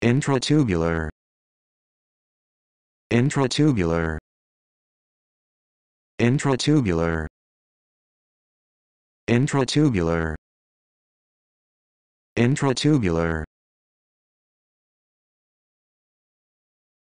intratubular intratubular intratubular intratubular intratubular